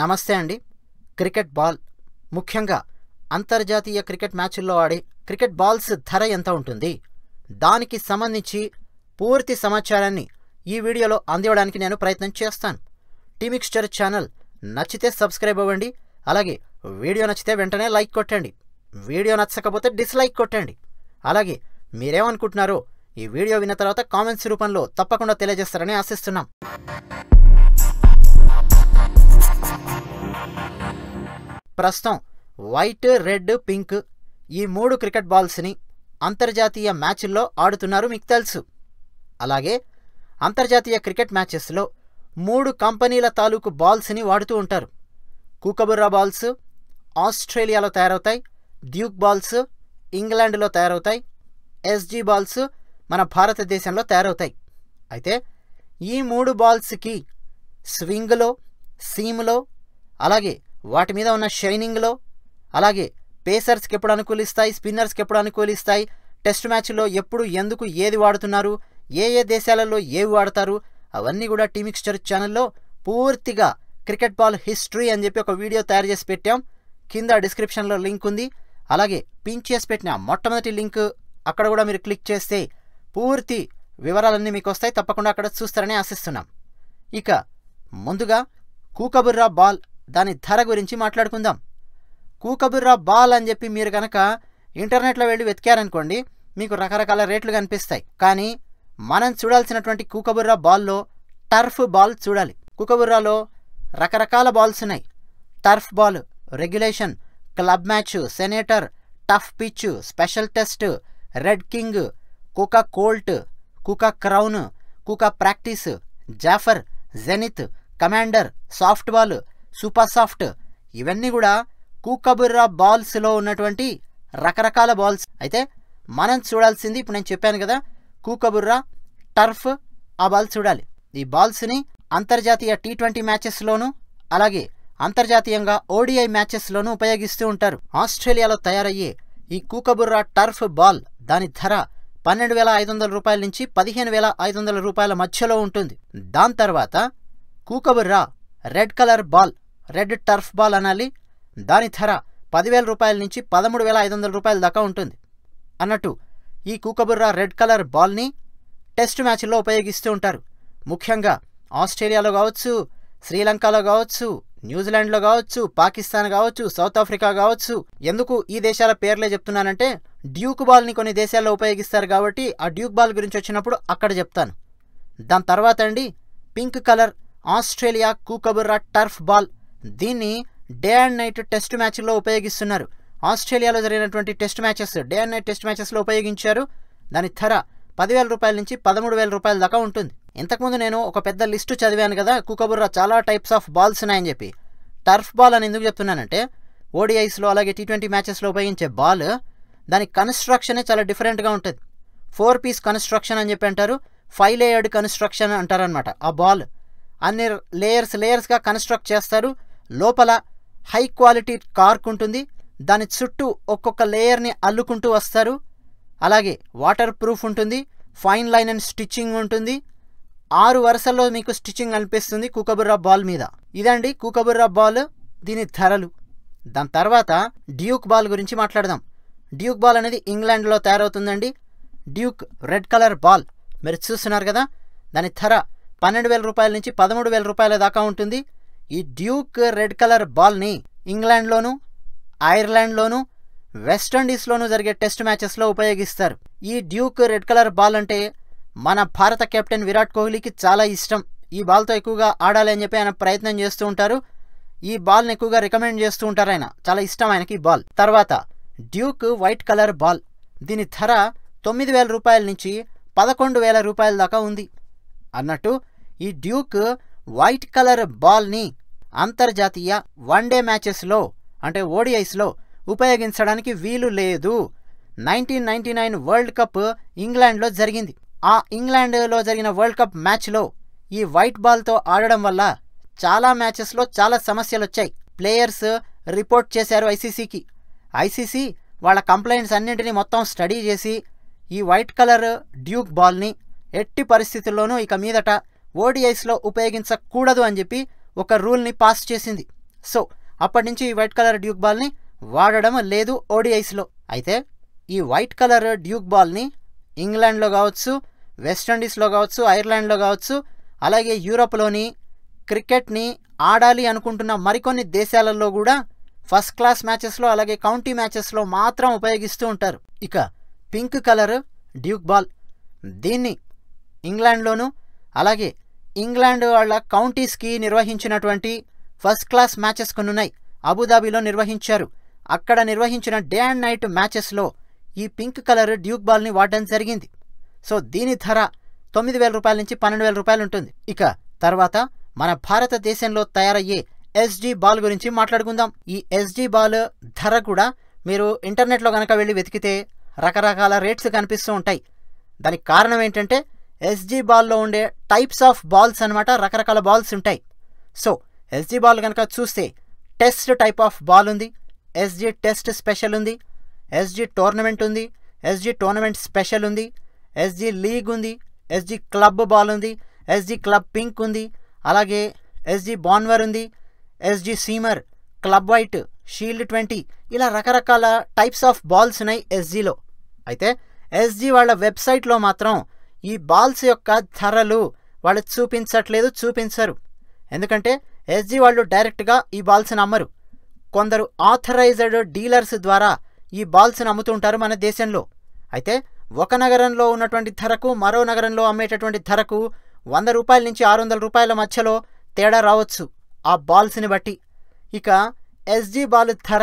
నమస్తే అండి cricket ball ముఖ్యంగా అంతర్జాతీయ క్రికెట్ మ్యాచ్ల్లో ఆడే క్రికెట్ బాల్స్ ధర ఎంత ఉంటుంది దానికి సంబంధించి పూర్తి సమాచారాన్ని ఈ వీడియోలో అందివ్వడానికి నేను ప్రయత్నం చేస్తాను టీమిక్స్టర్ ఛానల్ నచ్చితే సబ్స్క్రైబ్ అవ్వండి అలాగే వీడియో నచ్చితే వెంటనే లైక్ కొట్టండి వీడియో నచ్చకపోతే డిస్లైక్ కొట్టండి అలాగే మీరేమనుకుంటున్నారో ఈ వీడియో విన్న తర్వాత కామెంట్స్ రూపంలో తప్పకుండా తెలియజేస్తారని ఆశిస్తున్నాం ప్రస్తుతం వైట్ రెడ్ పింక్ ఈ మూడు క్రికెట్ బాల్స్ని అంతర్జాతీయ మ్యాచ్ల్లో ఆడుతున్నారు మీకు తెలుసు అలాగే అంతర్జాతీయ క్రికెట్ మ్యాచెస్లో మూడు కంపెనీల తాలూకు బాల్స్ని వాడుతూ ఉంటారు కూకబుర్రా బాల్స్ ఆస్ట్రేలియాలో తయారవుతాయి డ్యూక్ బాల్స్ ఇంగ్లాండ్లో తయారవుతాయి ఎస్జీ బాల్స్ మన భారతదేశంలో తయారవుతాయి అయితే ఈ మూడు బాల్స్కి స్వింగ్లో సీమ్లో అలాగే వాటి మీద ఉన్న షైనింగ్లో అలాగే పేసర్స్కి ఎప్పుడు అనుకూలిస్తాయి స్పిన్నర్స్కి ఎప్పుడు అనుకూలిస్తాయి టెస్ట్ మ్యాచ్లో ఎప్పుడు ఎందుకు ఏది వాడుతున్నారు ఏ ఏ దేశాలలో ఏవి వాడతారు అవన్నీ కూడా టీమిక్స్చర్ ఛానల్లో పూర్తిగా క్రికెట్ బాల్ హిస్టరీ అని చెప్పి ఒక వీడియో తయారు చేసి పెట్టాం కింద డిస్క్రిప్షన్లో లింక్ ఉంది అలాగే పిన్ చేసి పెట్టిన మొట్టమొదటి లింక్ అక్కడ కూడా మీరు క్లిక్ చేస్తే పూర్తి వివరాలన్నీ మీకు వస్తాయి తప్పకుండా అక్కడ చూస్తారని ఆశిస్తున్నాం ఇక ముందుగా కూకబుర్రా బాల్ దాని ధర గురించి మాట్లాడుకుందాం కూకబుర్రా బాల్ అని చెప్పి మీరు కనుక ఇంటర్నెట్లో వెళ్ళి వెతికారనుకోండి మీకు రకరకాల రేట్లు కనిపిస్తాయి కానీ మనం చూడాల్సినటువంటి కూకబుర్రా బాల్లో టర్ఫ్ బాల్ చూడాలి కుకబుర్రాలో రకరకాల బాల్స్ ఉన్నాయి turf ball regulation club match senator tough pitch special test red king Kooka colt Kooka crown Kooka practice Jaffa Zenith commander soft ball super soft ఇవన్నీ కూడా కూకబుర్రా బాల్స్లో ఉన్నటువంటి రకరకాల బాల్స్ అయితే మనం చూడాల్సింది ఇప్పుడు నేను చెప్పాను కదా కూకబుర్రా టర్ఫ్ ఆ బాల్ చూడాలి ఈ బాల్స్ని అంతర్జాతీయ టీ ట్వంటీ మ్యాచెస్లోనూ అలాగే అంతర్జాతీయంగా ఓడిఐ మ్యాచెస్లోనూ ఉపయోగిస్తూ ఉంటారు ఆస్ట్రేలియాలో తయారయ్యే ఈ కూకబుర్రా టర్ఫ్ బాల్ దాని ధర పన్నెండు వేల ఐదు వందల రూపాయల నుంచి పదిహేను వేల ఐదు వందల రూపాయల మధ్యలో ఉంటుంది దాని తర్వాత Kookaburra red colour ball red turf ball అనాలి దాని ధర పదివేల రూపాయల నుంచి పదమూడు వేల ఐదు వందల రూపాయల దాకా ఉంటుంది అన్నట్టు ఈ కూకబుర్రా రెడ్ కలర్ బాల్ని టెస్ట్ మ్యాచ్ల్లో ఉపయోగిస్తూ ఉంటారు ముఖ్యంగా ఆస్ట్రేలియాలో కావచ్చు శ్రీలంకలో కావచ్చు న్యూజిలాండ్లో కావచ్చు పాకిస్తాన్ కావచ్చు సౌత్ ఆఫ్రికా కావచ్చు ఎందుకు ఈ దేశాల పేర్లే చెప్తున్నానంటే డ్యూక్ బాల్ని కొన్ని దేశాల్లో ఉపయోగిస్తారు కాబట్టి ఆ డ్యూక్ బాల్ గురించి వచ్చినప్పుడు అక్కడ చెప్తాను దాని తర్వాత అండి pink colour Australia Kookaburra turf ball దీన్ని డే అండ్ నైట్ టెస్ట్ మ్యాచ్లో ఉపయోగిస్తున్నారు ఆస్ట్రేలియాలో జరిగినటువంటి test matches day and night test మ్యాచెస్లో ఉపయోగించారు దాని ధర పదివేల రూపాయల నుంచి పదమూడు వేల రూపాయల దాకా ఉంటుంది ఇంతకుముందు నేను ఒక పెద్ద లిస్టు చదివాను కదా కుకబుర్రా చాలా టైప్స్ ఆఫ్ బాల్స్ ఉన్నాయని చెప్పి టర్ఫ్ బాల్ అని ఎందుకు చెప్తున్నానంటే ఓడిఐస్లో అలాగే టీ ట్వంటీ మ్యాచెస్లో ఉపయోగించే బాల్ దాని కన్స్ట్రక్షనే చాలా డిఫరెంట్గా ఉంటుంది ఫోర్ పీస్ కన్స్ట్రక్షన్ అని చెప్పి అంటారు ఫైవ్ లేయర్డ్ కన్స్ట్రక్షన్ అంటారనమాట ఆ బాల్ అన్ని లేయర్స్ లేయర్స్గా కన్స్ట్రక్ట్ చేస్తారు లోపల హై క్వాలిటీ కార్క్ ఉంటుంది దాని చుట్టూ ఒక్కొక్క లేయర్ని అల్లుకుంటూ వస్తారు అలాగే వాటర్ ప్రూఫ్ ఉంటుంది ఫైన్ లైన్ అండ్ స్టిచ్చింగ్ ఉంటుంది ఆరు వరుసల్లో మీకు స్టిచ్చింగ్ అనిపిస్తుంది కూకబుర్రా బాల్ మీద ఇదండి కూకబుర్రా బాల్ దీని ధరలు దాని తర్వాత డ్యూక్ బాల్ గురించి మాట్లాడదాం డ్యూక్ బాల్ అనేది ఇంగ్లాండ్లో తయారవుతుందండి డ్యూక్ రెడ్ కలర్ బాల్ మీరు చూస్తున్నారు కదా దాని ధర పన్నెండు వేల రూపాయల నుంచి పదమూడు వేల రూపాయల దాకా ఉంటుంది ఈ డ్యూక్ రెడ్ కలర్ బాల్ని ఇంగ్లాండ్లోనూ ఐర్లాండ్లోనూ వెస్టిండీస్లోనూ జరిగే టెస్ట్ మ్యాచెస్లో ఉపయోగిస్తారు ఈ డ్యూక్ రెడ్ కలర్ బాల్ అంటే మన భారత కెప్టెన్ విరాట్ కోహ్లీకి చాలా ఇష్టం ఈ బాల్తో ఎక్కువగా ఆడాలి అని చెప్పి ఆయన ప్రయత్నం చేస్తూ ఉంటారు ఈ బాల్ని ఎక్కువగా రికమెండ్ చేస్తూ ఉంటారు ఆయన చాలా ఇష్టం ఆయనకి ఈ బాల్ తర్వాత డ్యూక్ వైట్ కలర్ బాల్ దీని ధర తొమ్మిది వేల రూపాయల నుంచి పదకొండు వేల రూపాయల దాకా ఉంది అన్నట్టు ఈ డ్యూక్ వైట్ కలర్ బాల్ని అంతర్జాతీయ వన్డే మ్యాచెస్లో అంటే ఓడిఐస్లో ఉపయోగించడానికి వీలు లేదు nineteen ninety nine world cup ఇంగ్లాండ్లో జరిగింది ఆ ఇంగ్లాండ్లో జరిగిన వరల్డ్ కప్ మ్యాచ్లో ఈ వైట్ బాల్తో ఆడడం వల్ల చాలా మ్యాచెస్లో చాలా సమస్యలు వచ్చాయి ప్లేయర్స్ రిపోర్ట్ చేశారు ఐసీసీకి ఐసీసీ వాళ్ళ కంప్లైంట్స్ అన్నింటినీ మొత్తం స్టడీ చేసి ఈ వైట్ కలర్ డ్యూక్ బాల్ని ఎట్టి పరిస్థితుల్లోనూ ఇక మీదట ఓడిఐస్లో ఉపయోగించకూడదు అని చెప్పి ఒక రూల్ని పాస్ చేసింది సో అప్పటి నుంచి ఈ వైట్ కలర్ డ్యూక్ బాల్ని వాడడం లేదు ఓడిఐస్లో అయితే ఈ వైట్ కలర్ డ్యూక్ బాల్ని ఇంగ్లాండ్లో కావచ్చు వెస్టిండీస్లో కావచ్చు ఐర్లాండ్లో కావచ్చు అలాగే యూరోప్లోని క్రికెట్ని ఆడాలి అనుకుంటున్న మరికొన్ని దేశాలలో కూడా ఫస్ట్ క్లాస్ మ్యాచెస్లో అలాగే కౌంటీ మ్యాచెస్లో మాత్రం ఉపయోగిస్తూ ఉంటారు ఇక పింక్ కలర్ డ్యూక్ బాల్ దీన్ని ఇంగ్లాండ్లోనూ అలాగే ఇంగ్లాండ్ వాళ్ళ కౌంటీస్కి నిర్వహించినటువంటి ఫస్ట్ క్లాస్ మ్యాచెస్ కొన్నున్నాయి అబుదాబీలో నిర్వహించారు అక్కడ నిర్వహించిన డే అండ్ నైట్ మ్యాచెస్లో ఈ పింక్ కలర్ డ్యూక్ బాల్ని వాడడం జరిగింది సో దీని ధర తొమ్మిది వేల రూపాయల నుంచి పన్నెండు వేల రూపాయలు ఉంటుంది ఇక తర్వాత మన భారతదేశంలో తయారయ్యే ఎస్జీ బాల్ గురించి మాట్లాడుకుందాం ఈ ఎస్జీ బాల్ ధర కూడా మీరు ఇంటర్నెట్లో కనుక వెళ్ళి వెతికితే రకరకాల రేట్స్ కనిపిస్తూ ఉంటాయి దానికి కారణం ఏంటంటే ఎస్జీ బాల్లో ఉండే టైప్స్ ఆఫ్ బాల్స్ అనమాట రకరకాల బాల్స్ ఉంటాయి సో ఎస్జీ బాల్ కనుక చూస్తే టెస్ట్ టైప్ ఆఫ్ బాల్ ఉంది ఎస్జీ టెస్ట్ స్పెషల్ ఉంది ఎస్జీ టోర్నమెంట్ ఉంది ఎస్జీ టోర్నమెంట్ స్పెషల్ ఉంది ఎస్జీ లీగ్ ఉంది ఎస్జీ క్లబ్ బాల్ ఉంది ఎస్జీ క్లబ్ పింక్ ఉంది అలాగే ఎస్జీ బాన్వర్ ఉంది SG seamer club white shield twenty ఇలా రకరకాల టైప్స్ ఆఫ్ బాల్స్ ఉన్నాయి ఎస్జీలో అయితే ఎస్జీ వాళ్ళ వెబ్సైట్లో మాత్రం ఈ బాల్స్ యొక్క ధరలు వాళ్ళు చూపించట్లేదు చూపించరు ఎందుకంటే ఎస్జీ వాళ్ళు డైరెక్ట్గా ఈ బాల్స్ని అమ్మరు కొందరు ఆథరైజ్డ్ డీలర్స్ ద్వారా ఈ బాల్స్ని అమ్ముతుంటారు మన దేశంలో అయితే ఒక నగరంలో ఉన్నటువంటి ధరకు మరో నగరంలో అమ్మేటటువంటి ధరకు వంద రూపాయల నుంచి ఆరు వందల రూపాయల మధ్యలో తేడా రావచ్చు ఆ బాల్స్ని బట్టి ఇక ఎస్జీ బాల్ ధర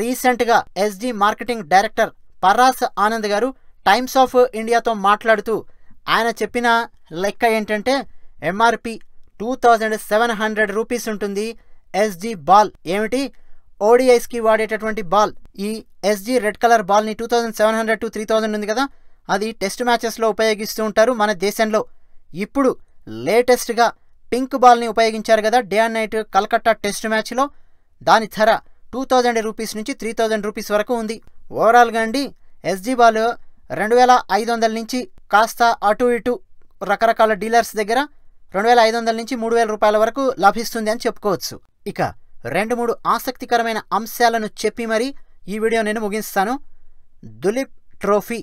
రీసెంట్గా SG marketing director Paras Anand garu Times of ఇండియాతో మాట్లాడుతూ ఆయన చెప్పిన లెక్క ఏంటంటే MRP two thousand seven hundred rupees ఉంటుంది ఎస్జీ బాల్ ఏమిటి ఓడిఐస్కి వాడేటటువంటి బాల్ ఈ ఎస్జీ రెడ్ కలర్ బాల్ని two thousand seven hundred to three thousand ఉంది కదా అది టెస్ట్ మ్యాచెస్లో ఉపయోగిస్తూ ఉంటారు మన దేశంలో ఇప్పుడు లేటెస్ట్గా పింక్ బాల్ని ఉపయోగించారు కదా day and night Calcutta test మ్యాచ్లో దాని ధర టూ థౌజండ్ రూపీస్ నుంచి త్రీ థౌజండ్ రూపీస్ వరకు ఉంది ఓవరాల్గా అండి ఎస్జీ బాల్ రెండు వేల ఐదు వందల నుంచి కాస్త అటు ఇటు రకరకాల డీలర్స్ దగ్గర రెండు వేల ఐదు వందల నుంచి మూడు వేల రూపాయల వరకు లభిస్తుంది అని చెప్పుకోవచ్చు ఇక రెండు మూడు ఆసక్తికరమైన అంశాలను చెప్పి మరి ఈ వీడియో నేను ముగిస్తాను దులీప్ ట్రోఫీ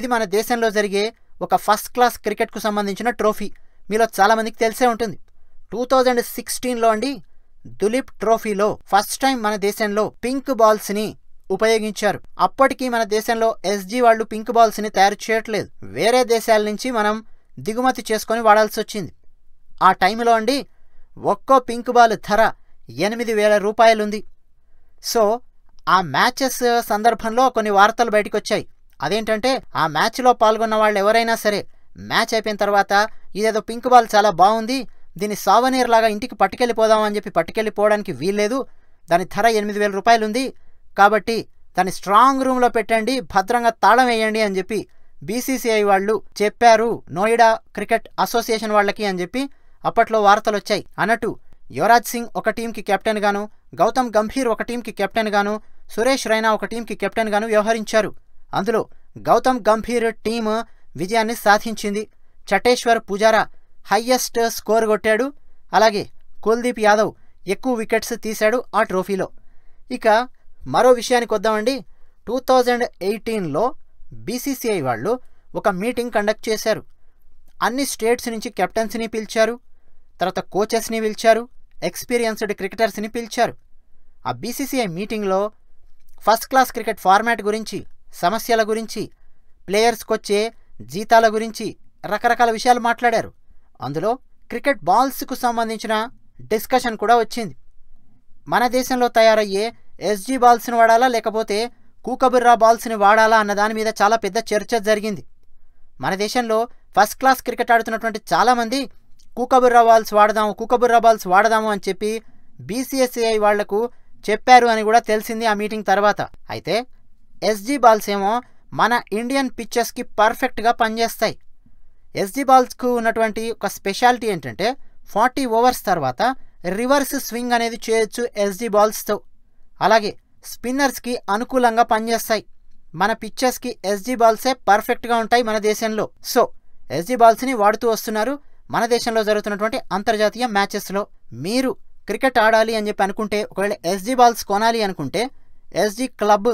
ఇది మన దేశంలో జరిగే ఒక ఫస్ట్ క్లాస్ క్రికెట్కు సంబంధించిన ట్రోఫీ మీలో చాలామందికి తెలిసే ఉంటుంది టూ థౌజండ్ సిక్స్టీన్లో అండి దులీప్ ట్రోఫీలో ఫస్ట్ టైం మన దేశంలో పింక్ బాల్స్ని ఉపయోగించారు అప్పటికి మన దేశంలో ఎస్జీ వాళ్ళు పింక్ బాల్స్ని తయారు చేయట్లేదు వేరే దేశాల నుంచి మనం దిగుమతి చేసుకొని వాడాల్సి వచ్చింది ఆ టైంలో అండి ఒక్కో పింక్ బాల్ ధర ఎనిమిది వేల రూపాయలుంది సో ఆ మ్యాచెస్ సందర్భంలో కొన్ని వార్తలు బయటకు వచ్చాయి అదేంటంటే ఆ మ్యాచ్లో పాల్గొన్న వాళ్ళు ఎవరైనా సరే మ్యాచ్ అయిపోయిన తర్వాత ఇదేదో పింక్ బాల్ చాలా బాగుంది దీన్ని సావనీర్ లాగా ఇంటికి పట్టుకెళ్ళిపోదామని చెప్పి పట్టుకెళ్ళిపోవడానికి వీల్లేదు దాని ధర ఎనిమిది వేల రూపాయలుంది కాబట్టి దాన్ని స్ట్రాంగ్ రూమ్లో పెట్టండి భద్రంగా తాళం వేయండి అని చెప్పి బీసీసీఐ వాళ్ళు చెప్పారు నోయిడా క్రికెట్ అసోసియేషన్ వాళ్ళకి అని చెప్పి అప్పట్లో వార్తలు వచ్చాయి అన్నట్టు యువరాజ్ సింగ్ ఒక టీంకి కెప్టెన్ గాను గౌతమ్ గంభీర్ ఒక టీంకి కెప్టెన్ గాను సురేష్ రైనా ఒక టీంకి కెప్టెన్ గాను వ్యవహరించారు అందులో గౌతమ్ గంభీర్ టీం విజయాన్ని సాధించింది చటేశ్వర్ పుజారా హయ్యెస్ట్ స్కోర్ కొట్టాడు అలాగే కుల్దీప్ యాదవ్ ఎక్కువ వికెట్స్ తీశాడు ఆ ట్రోఫీలో ఇక మరో విషయానికి వద్దామండి టూ థౌజండ్ ఎయిటీన్లో బీసీసీఐ వాళ్ళు ఒక మీటింగ్ కండక్ట్ చేశారు అన్ని స్టేట్స్ నుంచి కెప్టెన్స్ని పిలిచారు తర్వాత కోచెస్ని పిలిచారు ఎక్స్పీరియన్స్డ్ క్రికెటర్స్ని పిలిచారు ఆ బీసీసీఐ మీటింగ్లో ఫస్ట్ క్లాస్ క్రికెట్ ఫార్మాట్ గురించి సమస్యల గురించి ప్లేయర్స్కి వచ్చే జీతాల గురించి రకరకాల విషయాలు మాట్లాడారు అందులో క్రికెట్ బాల్స్కు సంబంధించిన డిస్కషన్ కూడా వచ్చింది మన దేశంలో తయారయ్యే ఎస్జీ బాల్స్ని వాడాలా లేకపోతే కూకబుర్రా బాల్స్ని వాడాలా అన్న దాని మీద చాలా పెద్ద చర్చ జరిగింది మన దేశంలో ఫస్ట్ క్లాస్ క్రికెట్ ఆడుతున్నటువంటి చాలామంది కూకబుర్రా బాల్స్ వాడదాము కూకబుర్రా బాల్స్ వాడదాము అని చెప్పి బీసీఎస్ఏఐ వాళ్లకు చెప్పారు అని కూడా తెలిసింది ఆ మీటింగ్ తర్వాత అయితే ఎస్జీ బాల్స్ ఏమో మన ఇండియన్ పిక్చర్స్కి పర్ఫెక్ట్గా పనిచేస్తాయి ఎస్జీ బాల్స్కు ఉన్నటువంటి ఒక స్పెషాలిటీ ఏంటంటే ఫార్టీ ఓవర్స్ తర్వాత రివర్స్ స్వింగ్ అనేది చేయొచ్చు ఎస్జీ బాల్స్తో అలాగే స్పిన్నర్స్కి అనుకూలంగా పనిచేస్తాయి మన పిచ్చర్స్కి ఎస్జీ బాల్సే పర్ఫెక్ట్గా ఉంటాయి మన దేశంలో సో ఎస్జీ బాల్స్ని వాడుతూ వస్తున్నారు మన దేశంలో జరుగుతున్నటువంటి అంతర్జాతీయ మ్యాచెస్లో మీరు క్రికెట్ ఆడాలి అని చెప్పి అనుకుంటే ఒకవేళ ఎస్జీ బాల్స్ కొనాలి అనుకుంటే ఎస్జీ క్లబ్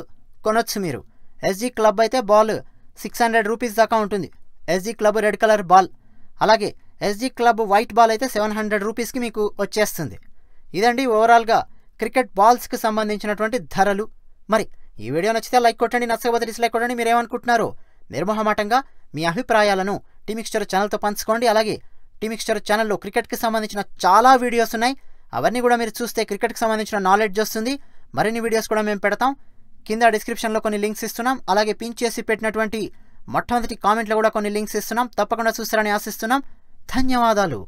కొనొచ్చు మీరు ఎస్జీ క్లబ్ అయితే బాల్ సిక్స్ హండ్రెడ్ రూపీస్ దాకా ఉంటుంది SG club red colour ball అలాగే ఎస్జీ క్లబ్ వైట్ బాల్ అయితే సెవెన్ హండ్రెడ్ రూపీస్కి మీకు వచ్చేస్తుంది ఇదండి ఓవరాల్గా క్రికెట్ బాల్స్కి సంబంధించినటువంటి ధరలు మరి ఈ వీడియో నచ్చితే లైక్ కొట్టండి నచ్చకపోతే డిస్లైక్ కొట్టండి మీరేమనుకుంటున్నారు నిర్మహమాటంగా మీ అభిప్రాయాలను టీమిక్స్చర్ ఛానల్తో పంచుకోండి అలాగే టీమిక్స్చర్ ఛానల్లో క్రికెట్కి సంబంధించిన చాలా వీడియోస్ ఉన్నాయి అవన్నీ కూడా మీరు చూస్తే క్రికెట్కి సంబంధించిన నాలెడ్జ్ వస్తుంది మరిన్ని వీడియోస్ కూడా మేము పెడతాం కింద డిస్క్రిప్షన్లో కొన్ని లింక్స్ ఇస్తున్నాం అలాగే పిన్ చేసి పెట్టినటువంటి మొట్టమొదటి కామెంట్లో కూడా కొన్ని లింక్స్ ఇస్తున్నాం తప్పకుండా చూస్తారని ఆశిస్తున్నాం ధన్యవాదాలు